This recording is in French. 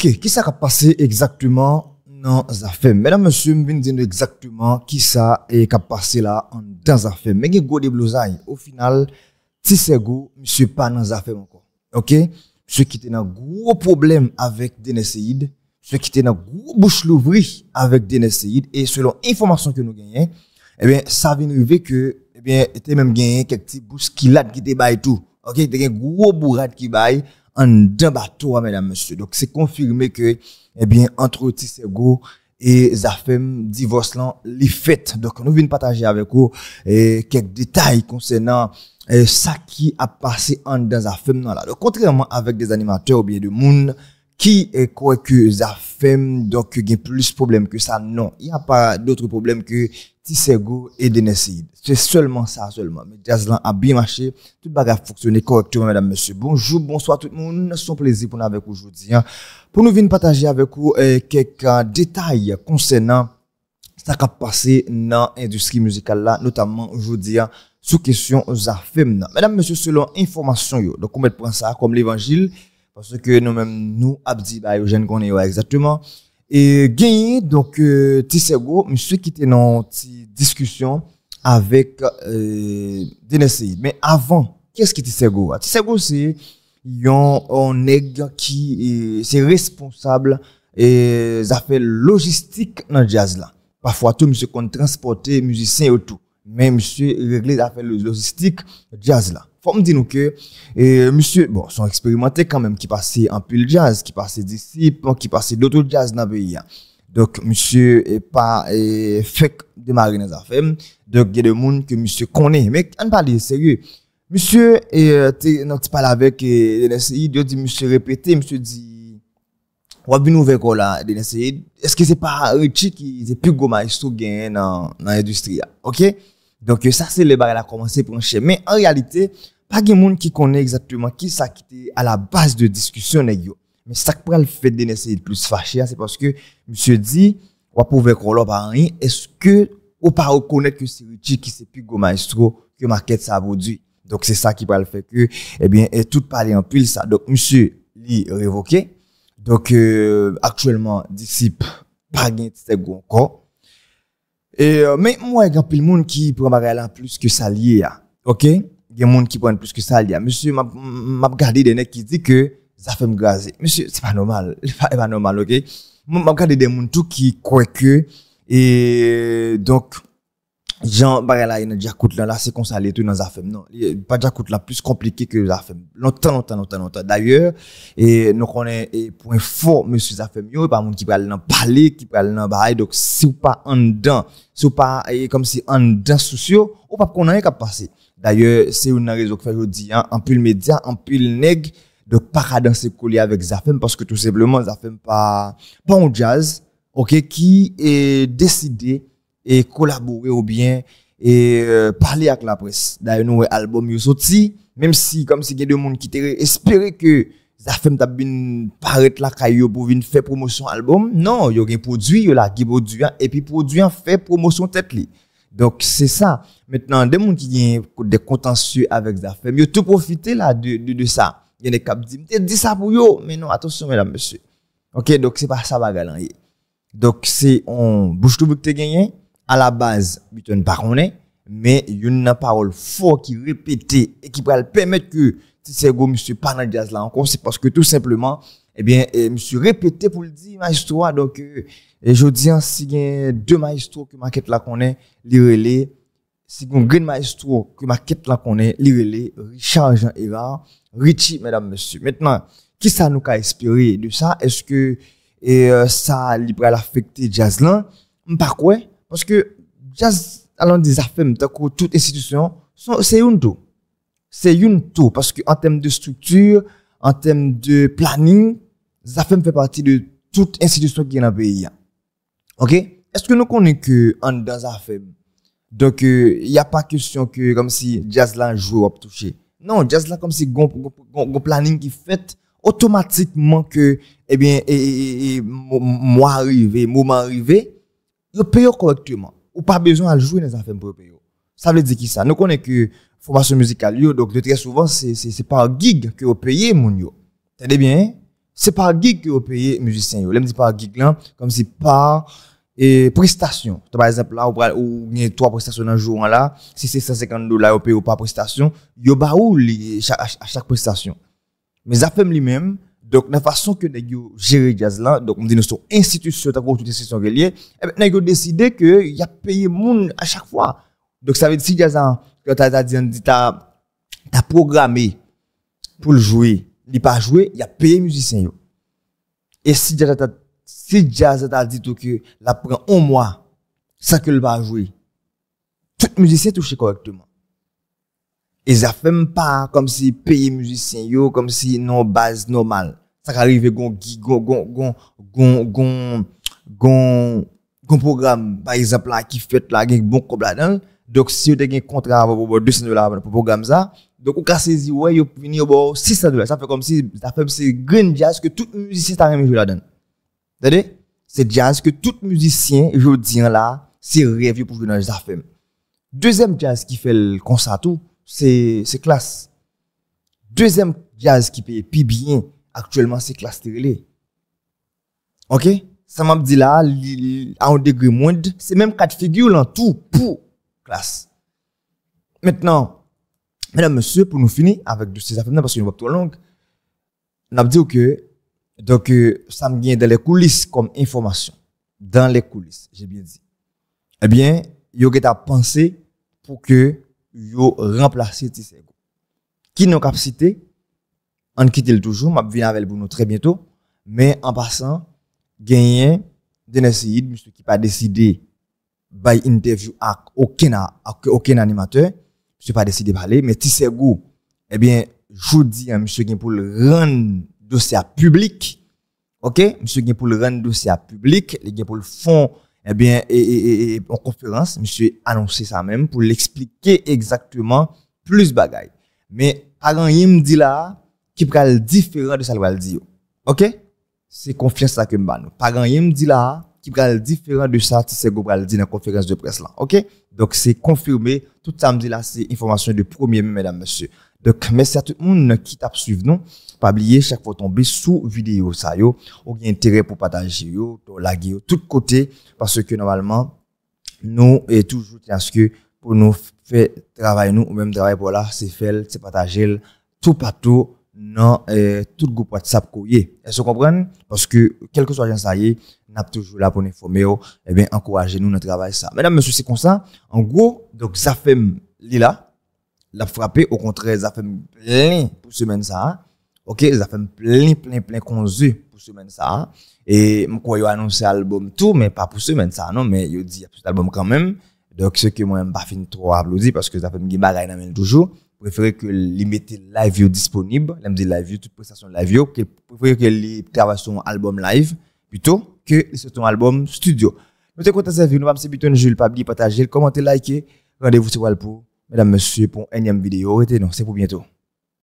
Ok, qui s'est passé exactement dans affaire Mesdames, Messieurs, je vais exactement qui s'est passé là dans affaires. Mais il y a des blousailles. Au final, si c'est go, je ne suis pas dans affaire encore. Ok? Ce qui était un gros problème avec Denesseïd, ce qui était un gros bouche louvrir avec Denesseïd, et selon l'information que nous avons eh bien, ça vient arriver que, eh bien, était même gagné quelques petits bouches qui l'ont qui et tout. Ok? Il y a un gros bourrade qui baille en d'un bateau, hein, mesdames, messieurs. Donc, c'est confirmé que, eh bien, entre Tissego et Zafem divorce les fêtes Donc, nous venons partager avec vous eh, quelques détails concernant eh, ça qui a passé en dans Zafem là. Donc, contrairement avec des animateurs ou bien du monde qui eh, croient que Zafem donc a plus de problèmes que ça, non. Il n'y a pas d'autres problèmes que Tissego et C'est seulement ça, seulement. Mais Jazzlan a bien marché. Tout le a fonctionné correctement, mesdames, messieurs. Bonjour, bonsoir tout le monde. C'est plaisir pour nous avec vous aujourd'hui. Hein. Pour nous venir partager avec vous euh, quelques euh, détails concernant ce qui a passé dans l'industrie musicale là, notamment aujourd'hui hein, sous question Zafem. Madame, Monsieur, selon information, yo, donc on prend ça comme l'évangile, parce que nous-mêmes, nous, Abdi, bah, Eugène, qu'on est exactement. E Gen yi, e, ti Sego, mi sou ki tenan ti diskusyon avèk e, dene seyi. Men avan, kè skè ti Sego? Ti Sego se, yon neg ki se responsable zafèl logistik nan jazz la. Pafwa tou mi sou kon transporte müzisyen ou tou, men mi sou regle zafèl logistik jazz la. faut me dire que monsieur bon sont expérimentés quand même qui passait en peu le jazz qui passait d'ici qui passait d'autres jazz dans le pays hein. donc monsieur est pas est fait démarrer dans affaires donc il y a des monde que monsieur connaît mais on parle sérieux monsieur et euh, tu parles avec NSI, il dit monsieur répété monsieur dit on va nouvelle avec là est-ce que c'est pas Richie qui est plus gros maestro gain dans dans l'industrie OK donc ça c'est le bar a commencé pour un mais en réalité pas de monde qui connaît exactement qui ça qui était à la base de discussion mais ça qui le fait de plus fâché c'est parce que monsieur dit on pouvait croire pas rien est-ce que ou pas reconnaître que c'est lui qui s'est plus go maestro que market ça produit donc c'est ça qui va le faire que eh bien et tout parler en pile ça donc monsieur lui révoqué donc euh, actuellement disciple pas gain encore et euh, mais moi il y a de monde qui prend en plus que ça lié OK y a des gens qui prennent plus que ça. Il y a monsieur, m'a regardé des nègres qui dit que ça fait me gazer. Monsieur, c'est pas normal. C'est pas normal, ok? M'a regardé des gens tout qui croient que, et donc, Jean Barala, il a déjà coûté là, c'est comme ça, les tout dans affaires. Non, pas déjà là, plus compliqué que les affaires. Longtemps, longtemps, longtemps, longtemps. D'ailleurs, et nous connaissons, point fort, monsieur Zafem, il y a pas monde qui peut aller parler, qui peut aller dans Donc, si ou pas en dedans, si ou pas, comme si en dedans sociaux, ou pas qu'on a rien qu'à passer. D'ailleurs, c'est une raison que je dis, hein, en pile média, en pile nègre, de pas dans ses colliers avec Zafem parce que tout simplement, Zafem pas, pas un jazz, ok, qui est décidé et collaborer ou bien et euh, parler avec la presse. D'ailleurs, nous, album est sorti, même si, comme si il y a des gens qui espéraient que Zafem t'a bien paraître la caillou pour venir faire promotion album. Non, il y a produit, il la qui produit, hein, et puis produit hein, fait promotion tête donc, c'est ça. Maintenant, des gens qui ont des contentieux avec des affaires, ils ont tout profité là de, de, ça. Il y des a qui dis ça pour eux. Mais non, attention, mesdames, messieurs. OK, donc c'est pas ça, bagalan. Donc, c'est on bouche tout que tu gagné. À la base, buton pas pas mais il y a une parole forte qui répétée et qui va permettre que go monsieur, pas dans jazz là encore, c'est parce que tout simplement, eh bien, eh, monsieur répété pour le dire, histoire. donc, euh, je dis, hein, si il y a deux maestros que Maquette là connaît, les relais, si il y a grand maestro que Maquette là connaît, les relais, Richard Jean Erard, Richie, mesdames, messieurs. Maintenant, qui ça nous a inspiré de ça? Est-ce que, et, eh, euh, ça, libre à l'affecter jazz là? Par quoi? Parce que jazz, allons dire, affaires, toutes toute institution, c'est une tout. C'est une tout. Parce qu'en termes de structure, en termes de planning, Zafem fait partie de toute institution qui est dans le pays. OK? Est-ce que nous connaissons que, en dans Zafem donc, il euh, y n'y a pas question que, comme si jazz là joue à toucher. Non, jazz comme si gon, planning qui fait automatiquement que, eh bien, et, moi arrivé, moment arrivé, paye correctement ou pas besoin de jouer dans les affaires payer Ça veut dire qui ça? Nous connaissons que formation musicale, donc de très souvent, c'est par gig que vous payez, mon yo. T'as bien? Hein? C'est par gig que vous payez musicien, yo. L'aime dit par gig, là, comme si par, et prestation. Par exemple, là, ou avez trois prestations dans le jour, là, si c'est 150 dollars, vous payez ou pas prestation, yo, bah, ou, à chaque prestation. Mais ça fait lui-même, donc, la façon que nous le jazz là, donc, on dit nous sommes institutions, tout toutes les institutions reliées, eh bien, décidé qu'il y a payé monde à chaque fois. Donc, ça veut dire, si jazz là, t'as t'as programmé pour le jouer, il pas joué, il y a payé musicien, Et si jazz t'as si jazz t'as dit que la prend un mois, ça que le pas jouer, tout musicien touché correctement. Et ça fait pas comme si payé musicien yo, comme si non base normale. Ça arrive gon gon gon gon gon gon gon programme par exemple là qui fait là gagne bon cob là-dedans. Donc si vous avez un contrat pour 200 dollars pour programme ça, donc vous cassez ouais, vous venir au 600 dollars. Ça fait comme si ça fait c'est green jazz que tout musicien t'a remis là-dedans. Vous C'est jazz que tout musicien je dis là, c'est rêve pour venir dans les affaires. Deuxième jazz qui fait le concert tout c'est classe. Deuxième jazz qui paye plus bien actuellement, c'est classe télé. OK Ça m'a dit là, à un degré moindre, c'est même quatre figures en tout pour classe. Maintenant, mesdames, messieurs, pour nous finir avec de ces affaires parce que va trop longue, dit que donc, euh, ça me vient dans les coulisses comme information. Dans les coulisses, j'ai bien dit. Eh bien, il y a pensé pour que yo remplacer Tisségo. Qui a cité? on quitte le toujours, m'a vient avec nous très bientôt, mais en passant, gagné Denis monsieur qui pas décidé by interview à aucun, aucun animateur, monsieur pas décidé de parler, mais Tisségo, eh bien, je dis à hein, monsieur qui pour le rendre dossier public, ok, monsieur qui pour le rendre dossier public, il pour le fond eh bien, en conférence, je en conférence, monsieur annoncé ça même pour l'expliquer exactement plus bagaille. Mais exemple, il me dit là qui pral différent de ça le dire. OK C'est confiance là que me nous. Pas il me dit là qui pral différent de ça c'est go pral dire dans conférence de presse là. OK Donc c'est confirmé tout ça me dit là c'est information de premier mesdames messieurs. Donc, merci à tout le monde qui t'a suivi nous. Pas oublier, chaque fois tomber sous vidéo ça yo. Ou bien intérêt pour partager yo, pour laguer yo, tout côté. Parce que normalement, nous est toujours à ce que pour nous faire travail nous, ou même travail pour là, c'est faire, c'est partager tout partout non, euh, tout groupe WhatsApp qu'on est. ce que vous comprenez? Parce que, quel que soit ça y n'a toujours là pour nous informer, eh bien, encouragez-nous notre travail ça. Mesdames, messieurs, c'est comme ça. En gros, donc, ça fait, là, l'a frappé, au contraire, ils a fait plein pour semaine ça. OK, ils a fait plein, plein, plein conçu pour semaine ça. Et je crois qu'ils ont annoncé l'album tout, mais pas pour semaine ça, non, mais il ont dit cet album quand même. Donc, ce que moi, je pas fini trop applaudir, parce que ça fait une bagaille dans toujours. préférer que les mettez live disponible, me dit live, toute prestation live, que préférer que les travaillent son album live plutôt que sur ton album studio. Nous content cette vidéo, nous allons Jules, pas oublier, partager, commenter, liker. Rendez-vous sur Walpo Mesdames, Messieurs, pour une énième vidéo, c'est pour bientôt.